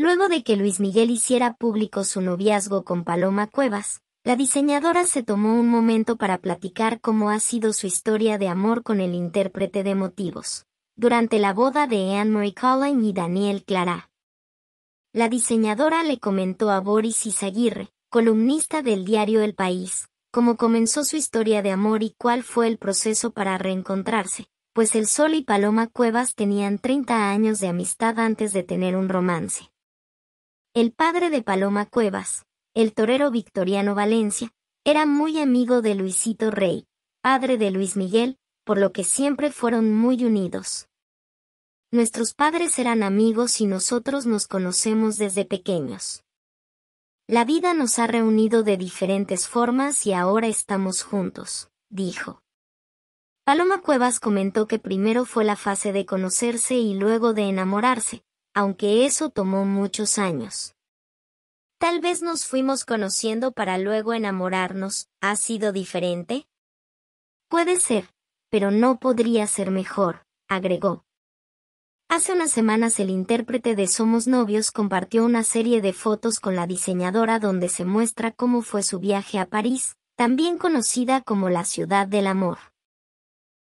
Luego de que Luis Miguel hiciera público su noviazgo con Paloma Cuevas, la diseñadora se tomó un momento para platicar cómo ha sido su historia de amor con el intérprete de motivos, durante la boda de Anne-Marie Collin y Daniel Clara. La diseñadora le comentó a Boris Izaguirre, columnista del diario El País, cómo comenzó su historia de amor y cuál fue el proceso para reencontrarse, pues el Sol y Paloma Cuevas tenían 30 años de amistad antes de tener un romance. El padre de Paloma Cuevas, el torero Victoriano Valencia, era muy amigo de Luisito Rey, padre de Luis Miguel, por lo que siempre fueron muy unidos. Nuestros padres eran amigos y nosotros nos conocemos desde pequeños. La vida nos ha reunido de diferentes formas y ahora estamos juntos, dijo. Paloma Cuevas comentó que primero fue la fase de conocerse y luego de enamorarse, aunque eso tomó muchos años. Tal vez nos fuimos conociendo para luego enamorarnos, ¿ha sido diferente? Puede ser, pero no podría ser mejor, agregó. Hace unas semanas el intérprete de Somos Novios compartió una serie de fotos con la diseñadora donde se muestra cómo fue su viaje a París, también conocida como la ciudad del amor.